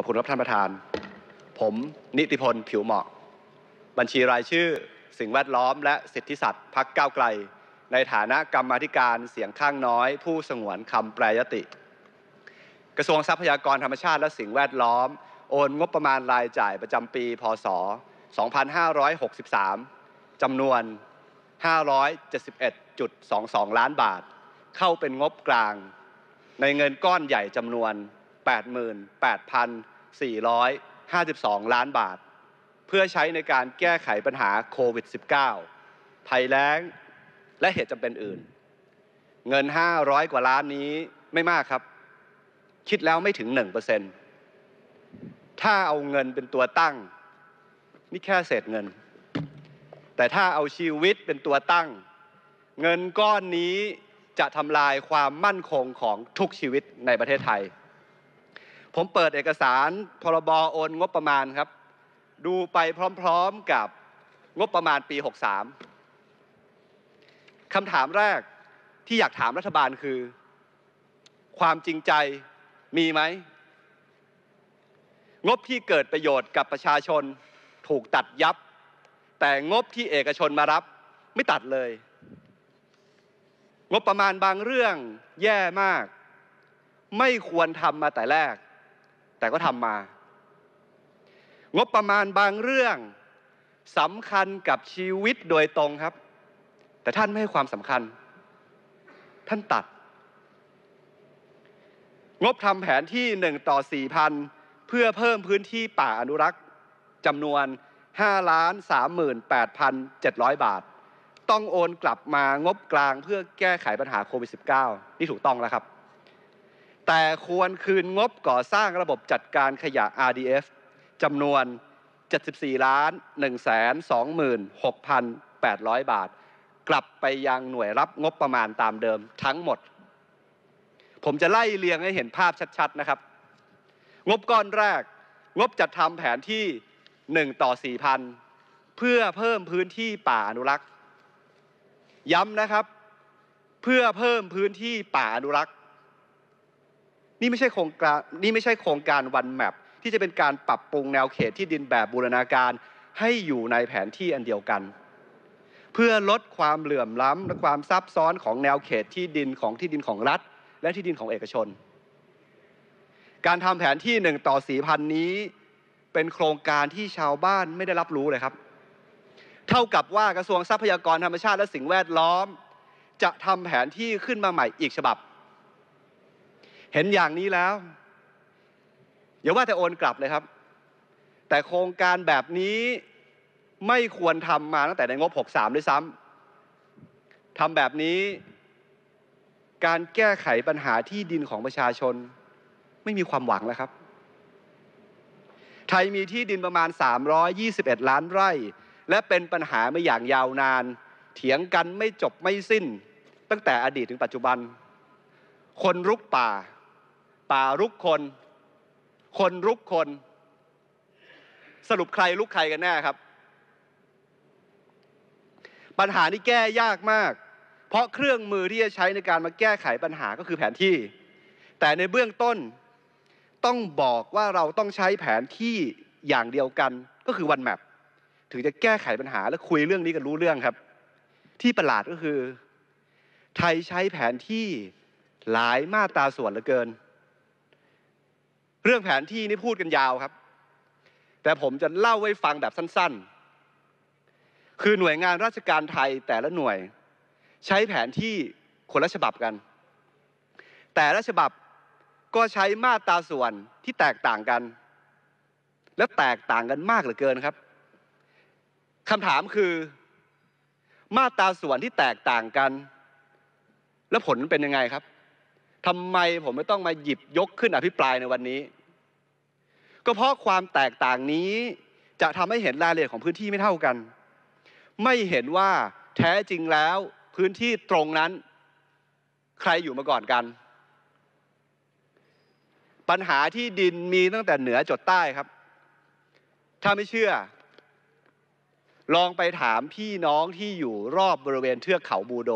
ขอบคุณครับท่านประธาน ผมนิติพลผิวเหมาะ บัญชีรายชื่อสิ่งแวดล้อม และสิทธิสัตว์พักก้าวไกล ในฐานะกรรมธิการเสียงข้างน้อย ผู้สงวนคำแปรยติ กระทรวงทรัพยากรธรรมชาติ และสิ่งแวดล้อมโอนงบประมาณรายจ่ายประจำปีพศ 2563จำนวน 571.22 ล้านบาท เข้าเป็นงบกลาง ในเงินก้อนใหญ่จำนวน88,452ล้านบาทเพื่อใช้ในการแก้ไขปัญหาโควิด -19 ภัยแล้งและเหตุจำเป็นอื่น เงิน 500 กว่าล้านนี้ไม่มากครับ คิดแล้วไม่ถึง1%ถ้าเอาเงินเป็นตัวตั้งนี่แค่เศษเงิน แต่ถ้าเอาชีวิตเป็นตัวตั้ง เงินก้อนนี้จะทำลายความมั่นคงของทุกชีวิตในประเทศไทยผมเปิดเอกสารพรบ โอนงบประมาณครับ ดูไปพร้อม ๆกับงบประมาณปี 63คำถามแรกที่อยากถามรัฐบาลคือ ความจริงใจมีไหมงบที่เกิดประโยชน์กับประชาชนถูกตัดยับ แต่งบที่เอกชนมารับ ไม่ตัดเลย งบประมาณบางเรื่องแย่มาก ไม่ควรทำมาแต่แรกแต่ก็ทำมา งบประมาณบางเรื่องสำคัญกับชีวิตโดยตรงครับ แต่ท่านไม่ให้ความสำคัญ ท่านตัด งบทำแผนที่หนึ่งต่อสี่พันเพื่อเพิ่มพื้นที่ป่าอนุรักษ์จำนวน5ล้าน38,700 บาทต้องโอนกลับมางบกลางเพื่อแก้ไขปัญหาโควิด -19 นี่ถูกต้องแล้วครับแต่ควรคืนงบก่อสร้างระบบจัดการขยะ RDF จำนวน 74 ล้าน1 2 6 8 0 0 บาท กลับไปยังหน่วยรับงบประมาณตามเดิมทั้งหมด ผมจะไล่เรียงให้เห็นภาพชัดๆนะครับ งบก้อนแรกงบจัดทำแผนที่1ต่อ4,000 เพื่อเพิ่มพื้นที่ป่าอนุรักษ์ ย้ำนะครับเพื่อเพิ่มพื้นที่ป่าอนุรักษ์นี่ไม่ใช่โครงการนี่ไม่ใช่โครงการวันแมปที่จะเป็นการปรับปรุงแนวเขตที่ดินแบบบูรณาการให้อยู่ในแผนที่อันเดียวกัน เพื่อลดความเหลื่อมล้ำและความซับซ้อนของแนวเขตที่ดินของที่ดินของรัฐ และที่ดินของเอกชน การทำแผนที่หนึ่งต่อสี่พันนี้ เป็นโครงการที่ชาวบ้านไม่ได้รับรู้เลยครับ เท่ากับว่ากระทรวงทรัพยากรธรรมชาติและสิ่งแวดล้อม จะทำแผนที่ขึ้นมาใหม่อีกฉบับเห็นอย่างนี้แล้วอย่าว่าแต่โอนกลับเลยครับ แต่โครงการแบบนี้ไม่ควรทำมาตั้งแต่ในงบ63ด้วยซ้ำทำแบบนี้ การแก้ไขปัญหาที่ดินของประชาชน ไม่มีความหวังแล้วครับ ไทยมีที่ดินประมาณ321ล้านไร่ และเป็นปัญหามาอย่างยาวนาน เถียงกันไม่จบไม่สิ้น ตั้งแต่อดีตถึงปัจจุบัน คนรุกป่าป่ารุกคน คนรุกคน สรุปใครลุกใครกันแน่ครับ ปัญหานี้แก้ยากมาก เพราะเครื่องมือที่จะใช้ในการมาแก้ไขปัญหาก็คือแผนที่ แต่ในเบื้องต้น ต้องบอกว่าเราต้องใช้แผนที่อย่างเดียวกันก็คือวันแมปถึงจะแก้ไขปัญหาและคุยเรื่องนี้กันรู้เรื่องครับ ที่ประหลาดก็คือไทยใช้แผนที่หลายมาตราส่วนเหลือเกินเรื่องแผนที่นี่พูดกันยาวครับ แต่ผมจะเล่าไว้ฟังแบบสั้นๆ คือหน่วยงานราชการไทยแต่ละหน่วย ใช้แผนที่คนละฉบับกัน แต่ละฉบับก็ใช้มาตราส่วนที่แตกต่างกัน และแตกต่างกันมากเหลือเกินครับคำถามคือ มาตราส่วนที่แตกต่างกัน และผลเป็นยังไงครับทำไมผมไม่ต้องมาหยิบยกขึ้นอภิปรายในวันนี้ ก็เพราะความแตกต่างนี้จะทำให้เห็นรายละเอียดของพื้นที่ไม่เท่ากัน ไม่เห็นว่าแท้จริงแล้วพื้นที่ตรงนั้น ใครอยู่มาก่อนกัน ปัญหาที่ดินมีตั้งแต่เหนือจดใต้ครับ ถ้าไม่เชื่อ ลองไปถามพี่น้องที่อยู่รอบบริเวณเทือกเขาบูโด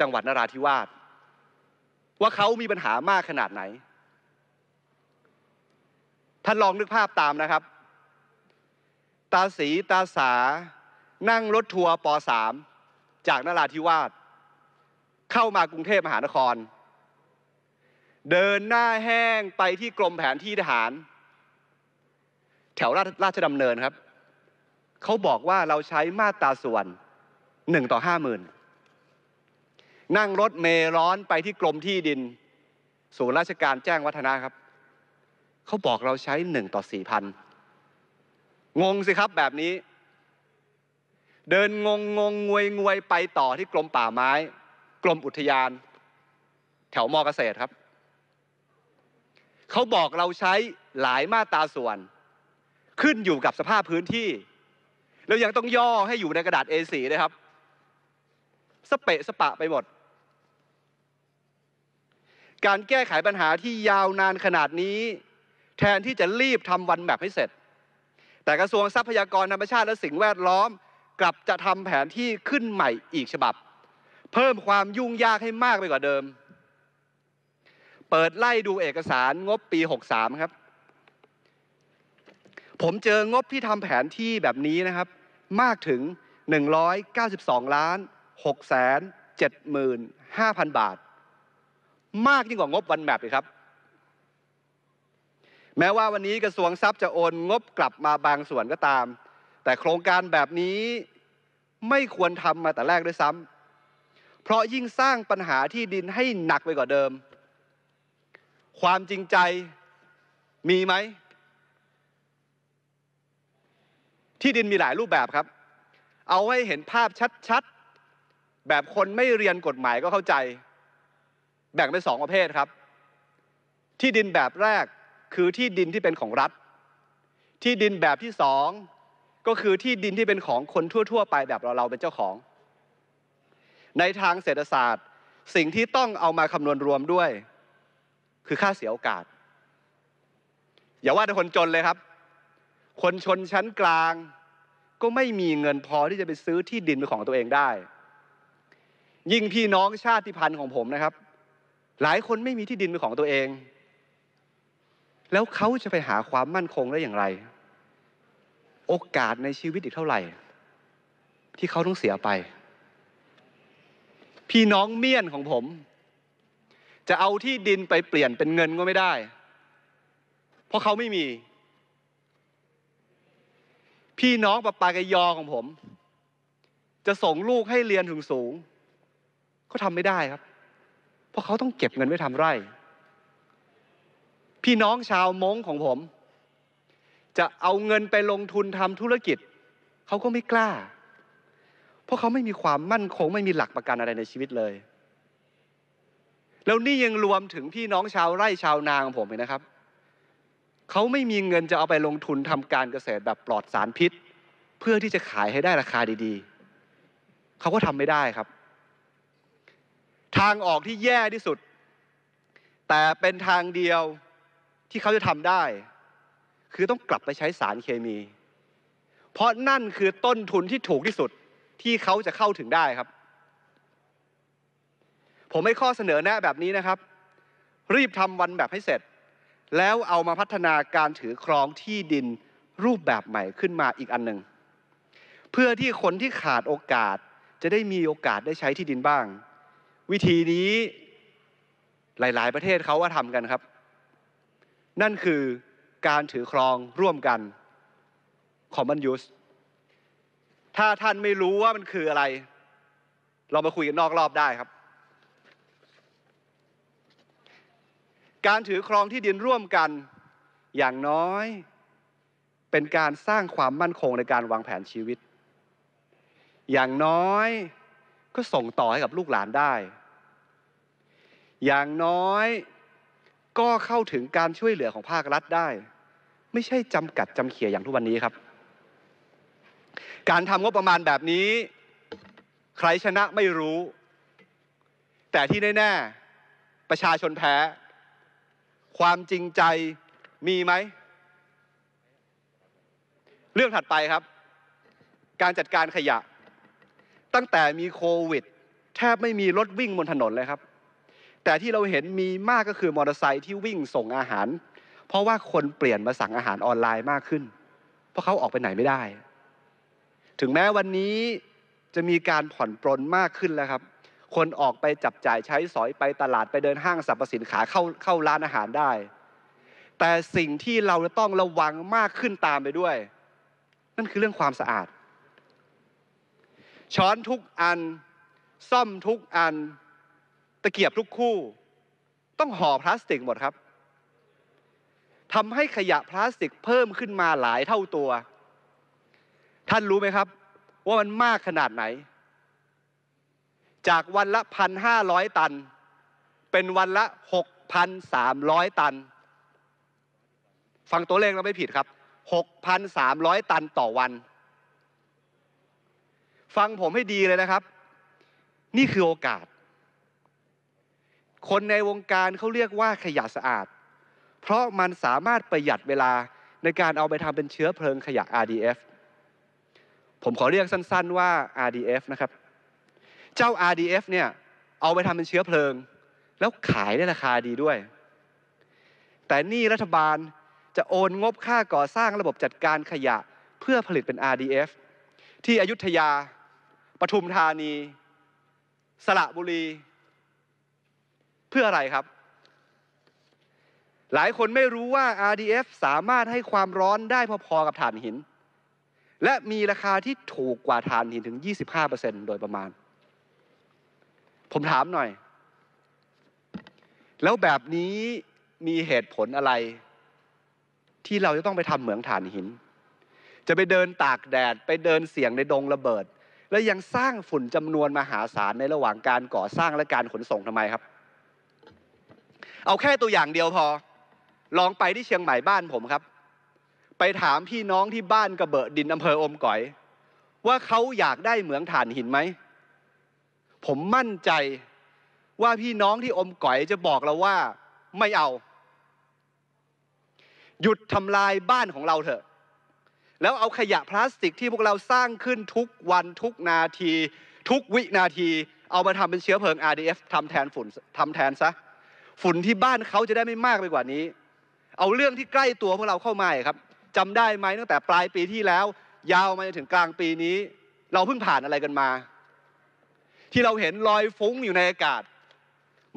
จังหวัดนราธิวาสว่าเขามีปัญหามากขนาดไหน ท่านลองนึกภาพตามนะครับ ตาสี ตาสา นั่งรถทัวร์ป .3 จากนราธิวาสเข้ามากรุงเทพมหานคร เดินหน้าแห้งไปที่กรมแผนที่ทหารแถวราราชดำเนินครับ เขาบอกว่าเราใช้มาตราส่วนหนึ่งต่อห้าหมื่นนั่งรถเมร้อนไปที่กรมที่ดินศูนย์ราชการแจ้งวัฒนะครับ เขาบอกเราใช้หนึ่งต่อสี่พัน งงสิครับแบบนี้ เดินงงงงงวยงวยไปต่อที่กรมป่าไม้ กรมอุทยาน แถวมอกเกษตรครับ เขาบอกเราใช้หลายมาตราส่วน ขึ้นอยู่กับสภาพพื้นที่แล้วยังต้องย่อให้อยู่ในกระดาษ A4 ด้วยครับ สเปะสปะไปหมดการแก้ไขปัญหาที่ยาวนานขนาดนี้ แทนที่จะรีบทำวันแบบให้เสร็จ แต่กระทรวงทรัพยากรธรรมชาติและสิ่งแวดล้อม กลับจะทำแผนที่ขึ้นใหม่อีกฉบับ เพิ่มความยุ่งยากให้มากไปกว่าเดิม เปิดไล่ดูเอกสารงบปี63ครับผมเจองบที่ทำแผนที่แบบนี้นะครับ มากถึง 192ล้าน6 7 5 0 0 0 บาทมากยิ่งกว่างบวันแมปอีกครับ แม้ว่าวันนี้กระทรวงทรัพย์จะโอนงบกลับมาบางส่วนก็ตาม แต่โครงการแบบนี้ไม่ควรทำมาแต่แรกด้วยซ้ำเพราะยิ่งสร้างปัญหาที่ดินให้หนักไปกว่าเดิม ความจริงใจมีไหมที่ดินมีหลายรูปแบบครับ เอาให้เห็นภาพชัดๆแบบคนไม่เรียนกฎหมายก็เข้าใจแบ่งเป็นสองประเภทครับ ที่ดินแบบแรกคือที่ดินที่เป็นของรัฐ ที่ดินแบบที่สอง ก็คือที่ดินที่เป็นของคนทั่ว ๆ ไปแบบเราเราเป็นเจ้าของ ในทางเศรษฐศาสตร์สิ่งที่ต้องเอามาคำนวณรวมด้วย คือค่าเสียโอกาสอย่าว่าแต่คนจนเลยครับ คนชนชั้นกลาง ก็ไม่มีเงินพอที่จะไปซื้อที่ดินเป็นของตัวเองได้ ยิ่งพี่น้องชาติพันธุ์ของผมนะครับหลายคนไม่มีที่ดินเป็นของตัวเอง แล้วเขาจะไปหาความมั่นคงได้อย่างไร โอกาสในชีวิตอีกเท่าไหร่ที่เขาต้องเสียไป พี่น้องเมียนของผม จะเอาที่ดินไปเปลี่ยนเป็นเงินก็ไม่ได้ เพราะเขาไม่มี พี่น้องปะปากยอของผม จะส่งลูกให้เรียนถึงสูงก็ทำไม่ได้ครับเพราะเขาต้องเก็บเงินไว้ทำไร่ พี่น้องชาวมงของผม จะเอาเงินไปลงทุนทำธุรกิจเขาก็ไม่กล้าเพราะเขาไม่มีความมั่นคงไม่มีหลักประกันอะไรในชีวิตเลย แล้วนี่ยังรวมถึงพี่น้องชาวไร่ชาวนาของผมเลยนะครับเขาไม่มีเงินจะเอาไปลงทุนทำการเกษตรแบบปลอดสารพิษ เพื่อที่จะขายให้ได้ราคาดี ๆเขาก็ทำไม่ได้ครับทางออกที่แย่ที่สุด แต่เป็นทางเดียวที่เขาจะทำได้ คือต้องกลับไปใช้สารเคมี เพราะนั่นคือต้นทุนที่ถูกที่สุดที่เขาจะเข้าถึงได้ครับ ผมให้ข้อเสนอแนะแบบนี้นะครับ รีบทำวันแบบให้เสร็จ แล้วเอามาพัฒนาการถือครองที่ดินรูปแบบใหม่ขึ้นมาอีกอันหนึ่งเพื่อที่คนที่ขาดโอกาสจะได้มีโอกาสได้ใช้ที่ดินบ้างวิธีนี้หลาย ๆ ประเทศเขาว่าทำกันครับ นั่นคือการถือครองร่วมกัน common use ถ้าท่านไม่รู้ว่ามันคืออะไร เรามาคุยกันนอกรอบได้ครับ การถือครองที่ดินร่วมกัน อย่างน้อย เป็นการสร้างความมั่นคงในการวางแผนชีวิต อย่างน้อยก็ส่งต่อให้กับลูกหลานได้ อย่างน้อยก็เข้าถึงการช่วยเหลือของภาครัฐได้ ไม่ใช่จำกัดจำเขี่ยอย่างทุกวันนี้ครับ การทำงบประมาณแบบนี้ ใครชนะไม่รู้ แต่ที่แน่ๆประชาชนแพ้ ความจริงใจมีไหม เรื่องถัดไปครับ การจัดการขยะตั้งแต่มีโควิด แทบไม่มีรถวิ่งบนถนนเลยครับ แต่ที่เราเห็นมีมากก็คือมอเตอร์ไซค์ที่วิ่งส่งอาหาร เพราะว่าคนเปลี่ยนมาสั่งอาหารออนไลน์มากขึ้นเพราะเขาออกไปไหนไม่ได้ ถึงแม้วันนี้จะมีการผ่อนปลนมากขึ้นแล้วครับ คนออกไปจับจ่ายใช้สอยไปตลาดไปเดินห้างสรรพสินค้าเข้าเข้าร้านอาหารได้ แต่สิ่งที่เราต้องระวังมากขึ้นตามไปด้วย นั่นคือเรื่องความสะอาดช้อนทุกอันซ่อมทุกอัน ตะเกียบทุกคู่ ต้องห่อพลาสติกหมดครับทำให้ขยะพลาสติกเพิ่มขึ้นมาหลายเท่าตัว ท่านรู้ไหมครับ ว่ามันมากขนาดไหน จากวันละพันห้าร้อยตัน เป็นวันละหกพันสามร้อยตัน ฟังตัวเลขแล้วไม่ผิดครับหกพันสามร้อยตันต่อวันฟังผมให้ดีเลยนะครับ นี่คือโอกาส คนในวงการเขาเรียกว่าขยะสะอาด เพราะมันสามารถประหยัดเวลาในการเอาไปทำเป็นเชื้อเพลิงขยะ RDF ผมขอเรียกสั้นๆว่า RDF นะครับเจ้า RDF เนี่ยเอาไปทำเป็นเชื้อเพลิง แล้วขายได้ราคาดีด้วย แต่นี่รัฐบาลจะโอนงบค่าก่อสร้างระบบจัดการขยะเพื่อผลิตเป็น RDF ที่อยุธยาปทุมธานี สระบุรี เพื่ออะไรครับ หลายคนไม่รู้ว่า RDF สามารถให้ความร้อนได้พอๆกับถ่านหิน และมีราคาที่ถูกกว่าถ่านหินถึง 25%โดยประมาณ ผมถามหน่อย แล้วแบบนี้มีเหตุผลอะไร ที่เราจะต้องไปทำเหมืองถ่านหิน จะไปเดินตากแดด ไปเดินเสี่ยงในดงระเบิดและยังสร้างฝุ่นจำนวนมหาศาลในระหว่างการก่อสร้างและการขนส่งทำไมครับ เอาแค่ตัวอย่างเดียวพอ ลองไปที่เชียงใหม่บ้านผมครับ ไปถามพี่น้องที่บ้านกระเบิดดินอำเภออมก๋อย ว่าเขาอยากได้เหมืองถ่านหินไหม ผมมั่นใจว่าพี่น้องที่อมก๋อยจะบอกเราว่า ไม่เอา หยุดทำลายบ้านของเราเถอะแล้วเอาขยะพลาสติกที่พวกเราสร้างขึ้นทุกวันทุกนาที ทุกวินาที เอามาทำเป็นเชื้อเพลิง RDF ทำแทนฝุ่นทำแทนซะฝุ่นที่บ้านเขาจะได้ไม่มากไปกว่านี้ เอาเรื่องที่ใกล้ตัวพวกเราเข้ามาครับ จำได้ไหมตั้งแต่ปลายปีที่แล้ว ยาวมาจนถึงกลางปีนี้ เราเพิ่งผ่านอะไรกันมา ที่เราเห็นลอยฟุ้งอยู่ในอากาศ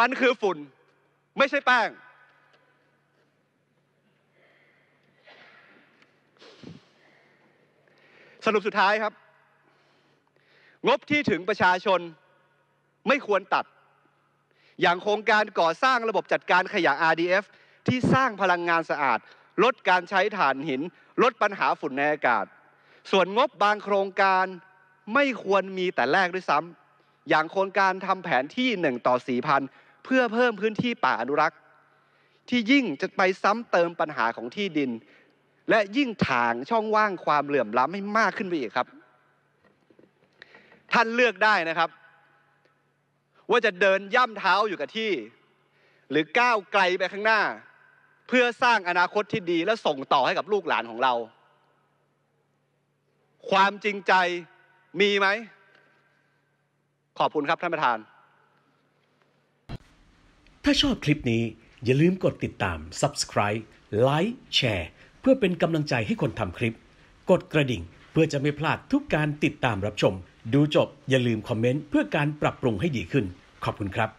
มันคือฝุ่น ไม่ใช่แป้งสรุปสุดท้ายครับ งบที่ถึงประชาชนไม่ควรตัด อย่างโครงการก่อสร้างระบบจัดการขยะ RDF ที่สร้างพลังงานสะอาด ลดการใช้ถ่านหิน ลดปัญหาฝุ่นในอากาศ ส่วนงบบางโครงการไม่ควรมีแต่แรกด้วยซ้ำอย่างโครงการทำแผนที่หนึ่งต่อสี่พันเพื่อเพิ่มพื้นที่ป่าอนุรักษ์ที่ยิ่งจะไปซ้ำเติมปัญหาของที่ดินและยิ่งถาง ช่องว่างความเหลื่อมล้ำให้มากขึ้นไปอีกครับ ท่านเลือกได้นะครับ ว่าจะเดินย่ำเท้าอยู่กับที่ หรือก้าวไกลไปข้างหน้า เพื่อสร้างอนาคตที่ดี และส่งต่อให้กับลูกหลานของเรา ความจริงใจมีไหม ขอบคุณครับท่านประธาน ถ้าชอบคลิปนี้อย่าลืมกดติดตาม subscribe like s แชร์เพื่อเป็นกำลังใจให้คนทำคลิป กดกระดิ่งเพื่อจะไม่พลาดทุกการติดตามรับชม ดูจบอย่าลืมคอมเมนต์ เพื่อการปรับปรุงให้ดีขึ้น ขอบคุณครับ